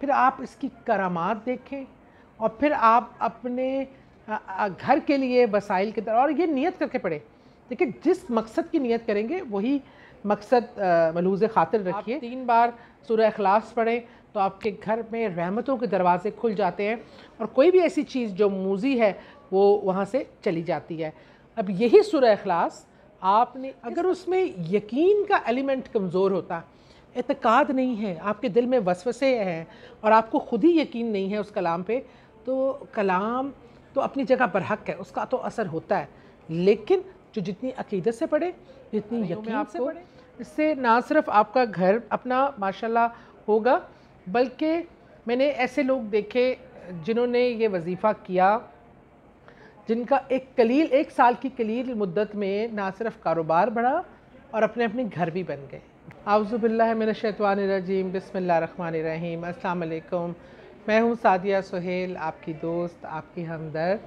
फिर आप इसकी करामात देखें और फिर आप अपने घर के लिए वसाइल के तरह और ये नियत करके पढ़ें देखिए जिस मकसद की नियत करेंगे वही मकसद मलूज खातिर रखिए तीन बार सूर्य अखलास पढ़ें तो आपके घर में रहमतों के दरवाजे खुल जाते हैं और कोई भी ऐसी चीज़ जो मूजी है वो वहाँ से चली जाती है अब यही सूर्य अखलास आपने अगर उसमें यकीन का एलिमेंट कमज़ोर होता एतकाद नहीं है आपके दिल में वसवसे हैं और आपको खुद ही यकीन नहीं है उस कलाम पे तो कलाम तो अपनी जगह पर हक है उसका तो असर होता है लेकिन जो जितनी अकीदत से पढ़े जितनी यकीन से पढ़े इससे ना सिर्फ आपका घर अपना माशाल्लाह होगा बल्कि मैंने ऐसे लोग देखे जिन्होंने ये वजीफ़ा किया जिनका एक कलील एक साल की कलील मुद्दत में ना सिर्फ कारोबार बढ़ा और अपने अपने घर भी बन गए आउज़ुबिल्लिमिनशतवानरजीम बसमीम अल्लाम मैं हूँ सादिया सुहेल आपकी दोस्त आपकी हमदर्द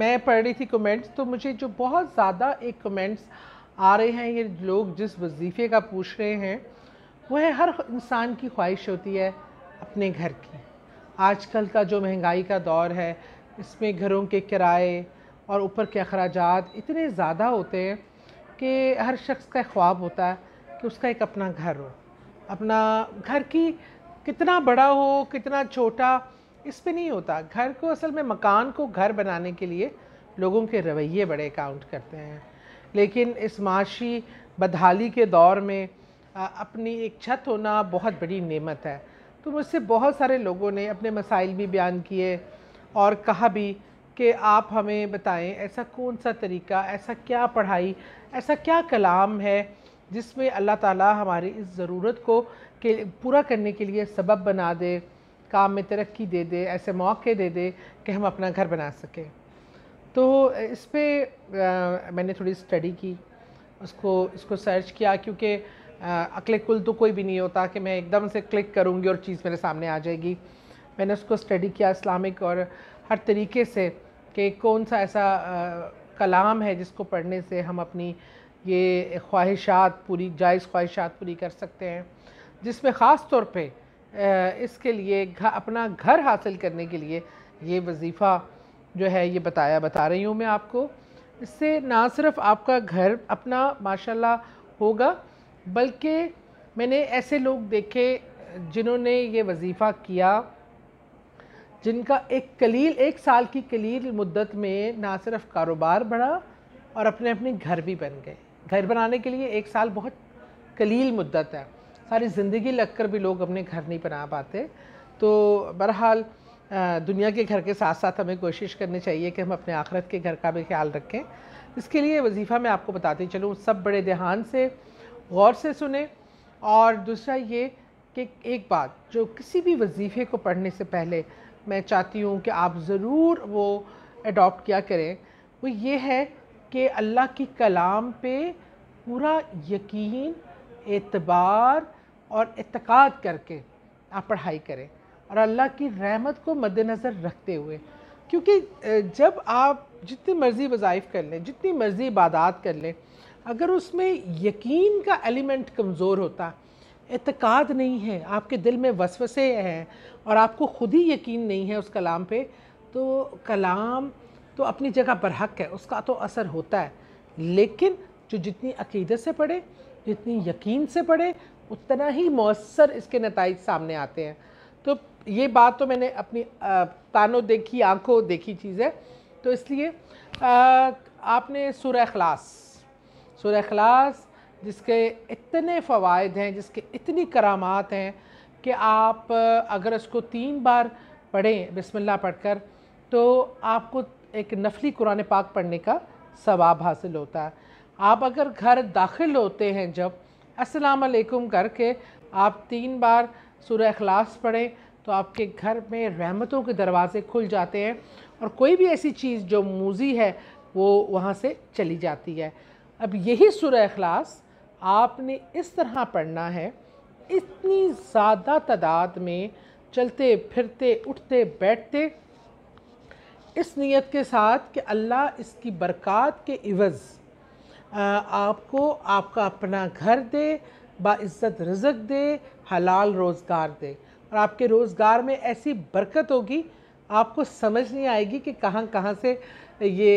मैं पढ़ रही थी कमेंट्स तो मुझे जो बहुत ज़्यादा एक कमेंट्स आ रहे हैं ये लोग जिस वजीफ़े का पूछ रहे हैं वो है हर इंसान की ख्वाहिश होती है अपने घर की आजकल का जो महंगाई का दौर है इसमें घरों के किराए और ऊपर के अखराज इतने ज़्यादा होते हैं कि हर शख्स का ख्वाब होता है कि उसका एक अपना घर हो अपना घर की कितना बड़ा हो कितना छोटा इस पर नहीं होता घर को असल में मकान को घर बनाने के लिए लोगों के रवैये बड़े काउंट करते हैं लेकिन इस माशी बदहाली के दौर में अपनी एक छत होना बहुत बड़ी नेमत है तो मुझसे बहुत सारे लोगों ने अपने मसाइल भी बयान किए और कहा भी कि आप हमें बताएं ऐसा कौन सा तरीका ऐसा क्या पढ़ाई ऐसा क्या कलाम है जिसमें अल्लाह ताला हमारी इस ज़रूरत को के पूरा करने के लिए सबब बना दे काम में तरक्की दे दे ऐसे मौके दे दे कि हम अपना घर बना सकें तो इस पर मैंने थोड़ी स्टडी की उसको इसको सर्च किया क्योंकि अकले कुल तो कोई भी नहीं होता कि मैं एकदम से क्लिक करूँगी और चीज़ मेरे सामने आ जाएगी मैंने उसको स्टडी किया इस्लामिक और हर तरीके से कि कौन सा ऐसा आ, कलाम है जिसको पढ़ने से हम अपनी ये ख्वाहिशात पूरी जायज़ ख्वाहिशात पूरी कर सकते हैं जिसमें ख़ास तौर पे इसके लिए घ, अपना घर हासिल करने के लिए ये वजीफ़ा जो है ये बताया बता रही हूँ मैं आपको इससे ना सिर्फ आपका घर अपना माशाल्लाह होगा बल्कि मैंने ऐसे लोग देखे जिन्होंने ये वजीफ़ा किया जिनका एक कलील एक साल की कलील मुद्दत में ना सिर्फ कारोबार बढ़ा और अपने अपने घर भी बन गए घर बनाने के लिए एक साल बहुत कलील मुद्दत है सारी ज़िंदगी लग कर भी लोग अपने घर नहीं बना पाते तो बहरहाल दुनिया के घर के साथ साथ हमें कोशिश करनी चाहिए कि हम अपने आखरत के घर का भी ख्याल रखें इसके लिए वजीफ़ा मैं आपको बताती चलूँ सब बड़े ध्यान से गौर से सुने और दूसरा ये कि एक बात जो किसी भी वजीफ़े को पढ़ने से पहले मैं चाहती हूँ कि आप ज़रूर वो अडोप्ट किया करें वो ये है कि अल्लाह की कलाम पर पूरा यकीन एतबार और इतकाद करके आप पढ़ाई करें और अल्लाह की रहमत को मद्दनज़र रखते हुए क्योंकि जब आप जितनी मर्ज़ी वज़ाइफ कर लें जितनी मर्ज़ी इबादत कर लें अगर उसमें यकीन का एलिमेंट कमज़ोर होता एतकाद नहीं है आपके दिल में वसवसे हैं और आपको खुद ही यकीन नहीं है उस कलाम पे तो कलाम तो अपनी जगह बरहक है उसका तो असर होता है लेकिन जो जितनी अकीदत से पढ़े जितनी यकीन से पढ़े उतना ही मौसर इसके नतज सामने आते हैं तो ये बात तो मैंने अपनी तानों देखी आंखों देखी चीज़ है तो इसलिए आपने सुर अखलास सुर अखलास जिसके इतने फ़वाद हैं जिसके इतनी करामात हैं कि आप अगर इसको तीन बार पढ़ें पढ़ पढ़कर तो आपको एक नफली कुरान पाक पढ़ने का सवाब हासिल होता है आप अगर घर दाखिल होते हैं जब असलकम करके आप तीन बार सूर्य अखलास पढ़ें तो आपके घर में रहमतों के दरवाज़े खुल जाते हैं और कोई भी ऐसी चीज़ जो मूजी है वो वहाँ से चली जाती है अब यही सूर्य अखलास आपने इस तरह पढ़ना है इतनी ज़्यादा तादाद में चलते फिरते उठते बैठते इस नीयत के साथ कि अल्लाह इसकी बरक़ात के इवज़ आपको आपका अपना घर दे बाज़्ज़त रज़क दे हलाल रोज़गार दे और आपके रोज़गार में ऐसी बरकत होगी आपको समझ नहीं आएगी कि कहाँ कहाँ से ये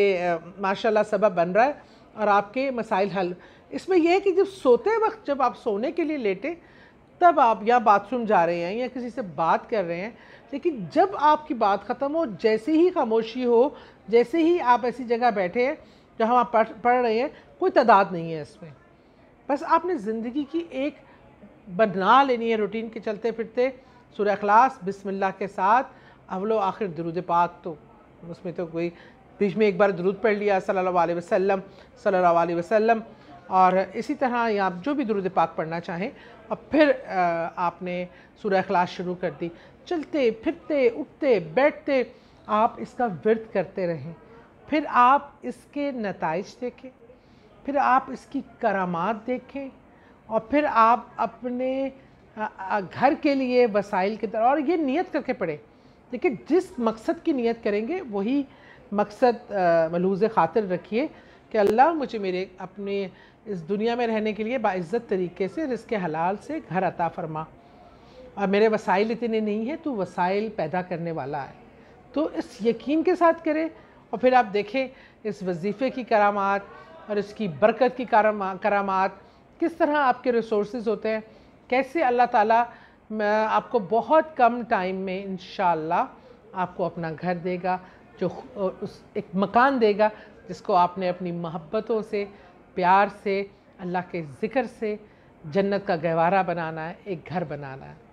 माशाल्लाह सबब बन रहा है और आपके मसाइल हल इसमें यह है कि जब सोते वक्त जब आप सोने के लिए लेटे तब आप या बाथरूम जा रहे हैं या किसी से बात कर रहे हैं लेकिन जब आपकी बात ख़त्म हो जैसे ही खामोशी हो जैसे ही आप ऐसी जगह बैठे हैं जहाँ आप पढ़ पढ़ रहे हैं कोई तादाद नहीं है इसमें बस आपने ज़िंदगी की एक बना लेनी है रूटीन के चलते फिरते सुर अखलास बिसमिल्ला के साथ अवलो आखिर दरुद पाक तो उसमें तो कोई बीच में एक बार दरुद पढ़ लिया सल्लल्लाहु अलैहि वसल्लम सल्लल्लाहु अलैहि वसल्लम और इसी तरह आप जो भी दुरुद पाक पढ़ना चाहें और फिर आपने सूर्य खलास शुरू कर दी चलते फिरते उठते बैठते आप इसका वर्त करते रहें फिर आप इसके नतज देखें फिर आप इसकी करामात देखें और फिर आप अपने घर के लिए वसाइल की तरह और ये नियत करके पढ़ें देखिए जिस मकसद की नियत करेंगे वही मकसद मलूज़ ख़ातिर रखिए कि अल्लाह मुझे मेरे अपने इस दुनिया में रहने के लिए बाज़्ज़त तरीके से रिस्क हलाल से घर अता फरमा और मेरे वसाइल इतने नहीं हैं तो वसाइल पैदा करने वाला है तो इस यकीन के साथ करें और फिर आप देखें इस वजीफ़े की करामात और इसकी बरकत की करामात किस तरह आपके रिसोर्स होते हैं कैसे अल्लाह ताला आपको बहुत कम टाइम में इन आपको अपना घर देगा जो उस एक मकान देगा जिसको आपने अपनी मोहब्बतों से प्यार से अल्लाह के ज़िक्र से जन्नत का गहवारा बनाना है एक घर बनाना है